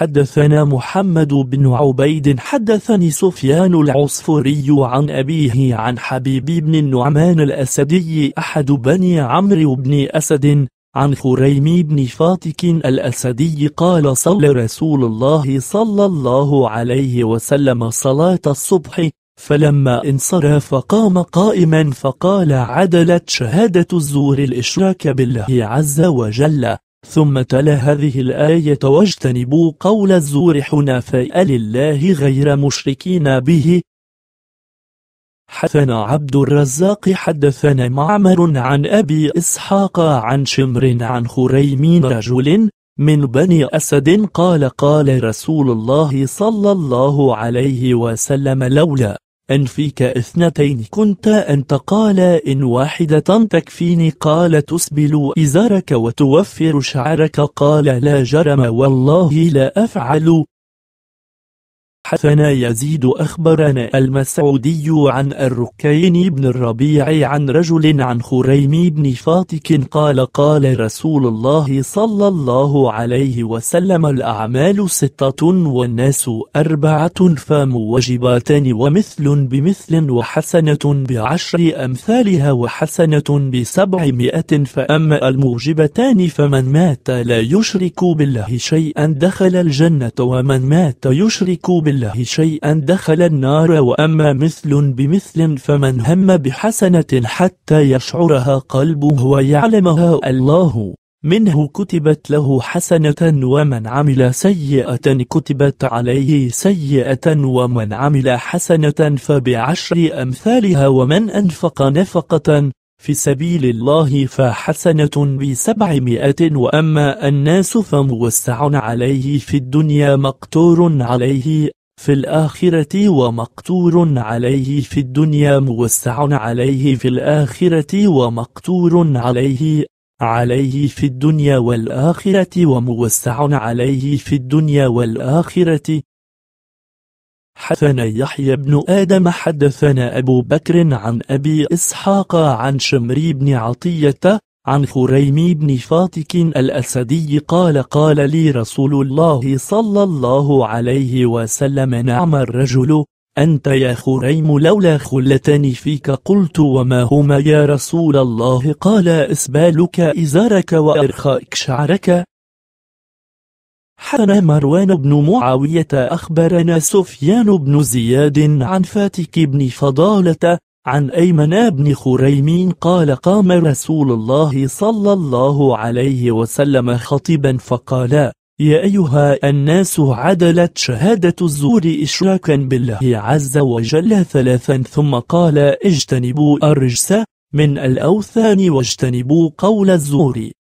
حدثنا محمد بن عبيد حدثني سفيان العصفوري عن أبيه عن حبيب بن النعمان الأسدي أحد بني عمرو بن أسد عن خريم بن فاتك الأسدي قال صلى رسول الله صلى الله عليه وسلم صلاة الصبح فلما انصرف قام قائما فقال عدلت شهادة الزور الإشراك بالله عز وجل ثم تلا هذه الآية واجتنبوا قول الزور حنفاء لله غير مشركين به حدثنا عبد الرزاق حدثنا معمر عن أبي إسحاق عن شمر عن خريمين رجل من بني أسد قال قال رسول الله صلى الله عليه وسلم لولا أن فيك اثنتين كنت أنت قال إن واحدة تكفيني قال تسبل إزارك وتوفر شعرك قال لا جرم والله لا أفعل حدثنا يزيد أخبرنا المسعودي عن الركين بن الربيع عن رجل عن خريم بن فاتك قال قال رسول الله صلى الله عليه وسلم الأعمال ستة والناس أربعة فموجباتان ومثل بمثل وحسنة بعشر أمثالها وحسنة بسبعمائة فأما الموجبتان فمن مات لا يشرك بالله شيئا دخل الجنة ومن مات يشرك بالله الله شيئا دخل النار وأما مثل بمثل فمن هم بحسنة حتى يشعرها قلبه ويعلمها الله منه كتبت له حسنة ومن عمل سيئة كتبت عليه سيئة ومن عمل حسنة فبعشر أمثالها ومن أنفق نفقة في سبيل الله فحسنة بسبعمائة وأما الناس فموسع عليه في الدنيا مقتور عليه في الآخرة ومقتور عليه في الدنيا موسع عليه في الآخرة ومقتور عليه عليه في الدنيا والآخرة وموسع عليه في الدنيا والآخرة حدثنا يحيى بن آدم حدثنا أبو بكر عن أبي إسحاق عن شمري بن عطية عن خريم بن فاتك الأسدي قال قال لي رسول الله صلى الله عليه وسلم نعم الرجل أنت يا خريم لولا خلتان فيك قلت وما هما يا رسول الله قال إسبالك إزارك وإرخائك شعرك حنا مروان بن معاوية أخبرنا سفيان بن زياد عن فاتك بن فضالة عن أيمن بن خريمين قال قام رسول الله صلى الله عليه وسلم خطبا فقال يا أيها الناس عدلت شهادة الزور إشراكا بالله عز وجل ثلاثا ثم قال اجتنبوا الرجس من الأوثان واجتنبوا قول الزور